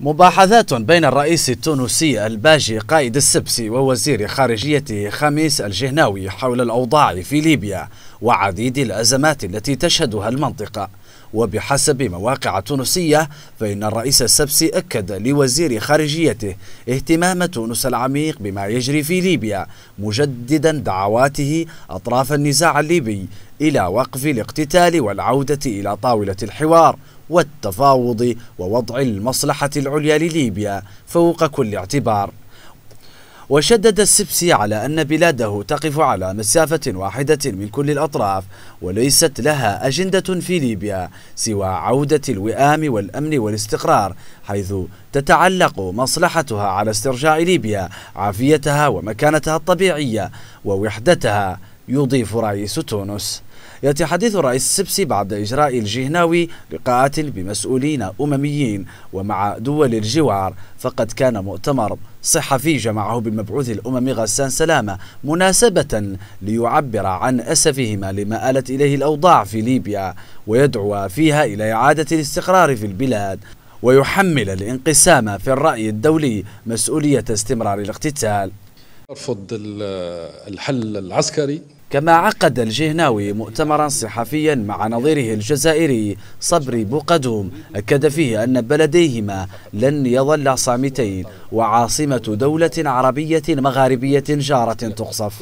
مباحثات بين الرئيس التونسي الباجي قائد السبسي ووزير خارجيته خميس الجهناوي حول الأوضاع في ليبيا وعديد الأزمات التي تشهدها المنطقة وبحسب مواقع تونسية فإن الرئيس السبسي أكد لوزير خارجيته اهتمام تونس العميق بما يجري في ليبيا مجددا دعواته أطراف النزاع الليبي إلى وقف الاقتتال والعودة إلى طاولة الحوار والتفاوض ووضع المصلحة العليا لليبيا فوق كل اعتبار وشدد السبسي على أن بلاده تقف على مسافة واحدة من كل الأطراف وليست لها أجندة في ليبيا سوى عودة الوئام والأمن والاستقرار حيث تتعلق مصلحتها على استرجاع ليبيا عافيتها ومكانتها الطبيعية ووحدتها يضيف رئيس تونس يأتي حديث الرئيس السبسي بعد إجراء الجهناوي لقاءات بمسؤولين أمميين ومع دول الجوار فقد كان مؤتمر صحفي جمعه بالمبعوث الأممي غسان سلامة مناسبة ليعبر عن أسفهما لما آلت إليه الأوضاع في ليبيا ويدعو فيها إلى إعادة الاستقرار في البلاد ويحمل الانقسام في الرأي الدولي مسؤولية استمرار الاقتتال أرفض الحل العسكري كما عقد الجهناوي مؤتمرا صحفيا مع نظيره الجزائري صبري بوقدوم أكد فيه أن بلديهما لن يظل صامتين وعاصمة دولة عربية مغاربية جارة تقصف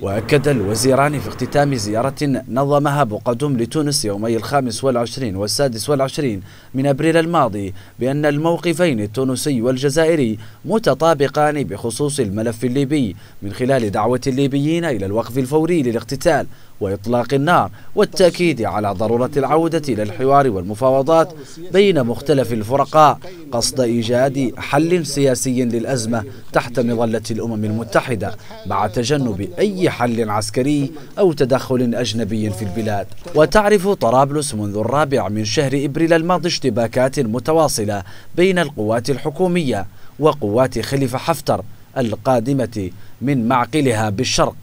وأكد الوزيران في اختتام زيارة نظمها بقدوم لتونس يومي الخامس والعشرين والسادس والعشرين من أبريل الماضي بأن الموقفين التونسي والجزائري متطابقان بخصوص الملف الليبي من خلال دعوة الليبيين إلى الوقف الفوري للاقتتال وإطلاق النار والتأكيد على ضرورة العودة إلى الحوار والمفاوضات بين مختلف الفرقاء قصد إيجاد حل سياسي للأزمة تحت مظلة الأمم المتحدة مع تجنب أي حل عسكري أو تدخل أجنبي في البلاد وتعرف طرابلس منذ الرابع من شهر إبريل الماضي اشتباكات متواصلة بين القوات الحكومية وقوات خليفة حفتر القادمة من معقلها بالشرق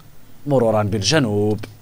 مرورا بالجنوب